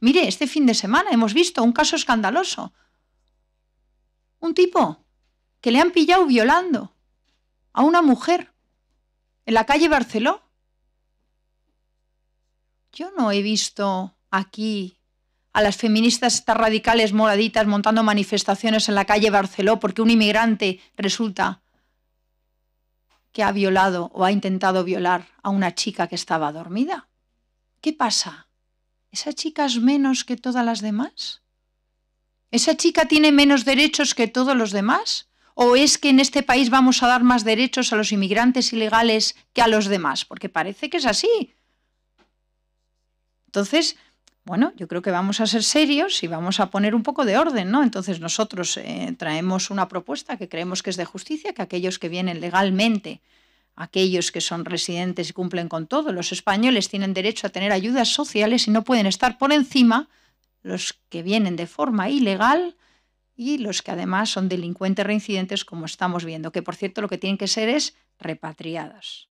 Mire, este fin de semana hemos visto un caso escandaloso. Un tipo que le han pillado violando a una mujer en la calle Barceló. Yo no he visto aquí a las feministas estas radicales moraditas montando manifestaciones en la calle Barceló porque un inmigrante resulta que ha violado o ha intentado violar a una chica que estaba dormida. ¿Qué pasa? ¿Esa chica es menos que todas las demás? ¿Esa chica tiene menos derechos que todos los demás? ¿O es que en este país vamos a dar más derechos a los inmigrantes ilegales que a los demás? Porque parece que es así. Entonces, bueno, yo creo que vamos a ser serios y vamos a poner un poco de orden, ¿no? Entonces nosotros eh, traemos una propuesta que creemos que es de justicia, que aquellos que vienen legalmente aquellos que son residentes y cumplen con todo. Los españoles tienen derecho a tener ayudas sociales y no pueden estar por encima los que vienen de forma ilegal y los que además son delincuentes reincidentes, como estamos viendo, que por cierto lo que tienen que ser es repatriadas.